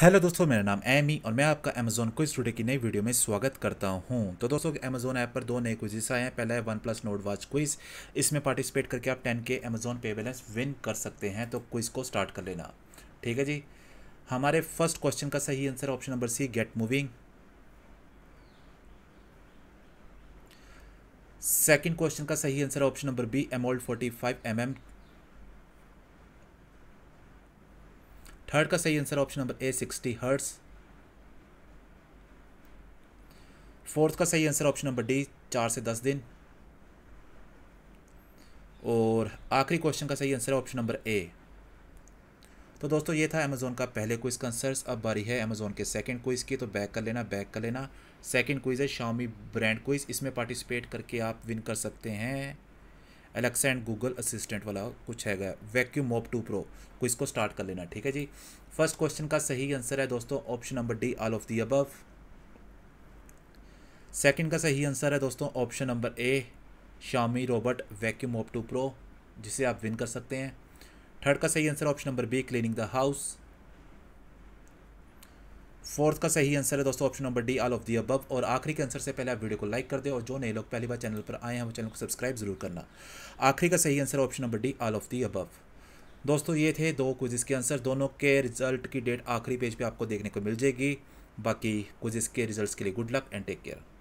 hello दोस्तों मेरा नाम एमी और मैं आपका अमेजोन क्विज टूडे की नई वीडियो में स्वागत करता हूं तो दोस्तों अमेजोन ऐप पर दो नए क्विजेस आए हैं पहला है OnePlus Nord watch quiz इसमें पार्टिसिपेट करके आप टेन के अमेजोन पे बैलेंस विन कर सकते हैं तो क्विज़ को स्टार्ट कर लेना ठीक है जी हमारे फर्स्ट क्वेश्चन का सही answer option number C gate moving second question का सही answer option number B AMOLED forty five M third का सही answer option number A sixty hertz fourth का सही आंसर ऑप्शन नंबर डी चार से दस दिन और आखिरी क्वेश्चन का सही आंसर ऑप्शन नंबर ए तो दोस्तों ये था अमेज़ोन का पहले क्विज का आंसर अब बारी है अमेज़ोन के सेकंड क्विज़ की तो बैक कर लेना बैक कर लेना सेकंड क्विज़ है शामी ब्रांड क्विज़ इसमें पार्टिसिपेट करके आप विन कर सकते हैं एलेक्सा एंड गूगल असिस्टेंट वाला कुछ हैगा वैक्यूम मोप टू प्रो को इसको स्टार्ट कर लेना ठीक है जी फर्स्ट क्वेश्चन का सही आंसर है दोस्तों option number D all of the above second का सही आंसर है दोस्तों option number A Shami robot vacuum मोप टू प्रो जिसे आप विन कर सकते हैं थर्ड का सही answer option number be cleaning the house fourth का सही आंसर है दोस्तों option number D all of the above और आखिरी के आंसर से पहले आप वीडियो को लाइक कर दे और जो नए लोग पहली बार चैनल पर आए हैं वो चैनल को सब्सक्राइब जरूर करना आखिरी का सही answer option number D all of the above दोस्तों ये थे दो क्विजिस के आंसर दोनों के रिजल्ट की डेट आखिरी पेज पे आपको देखने को मिल जाएगी बाकी क्विजिस के रिजल्ट के लिए good luck and take care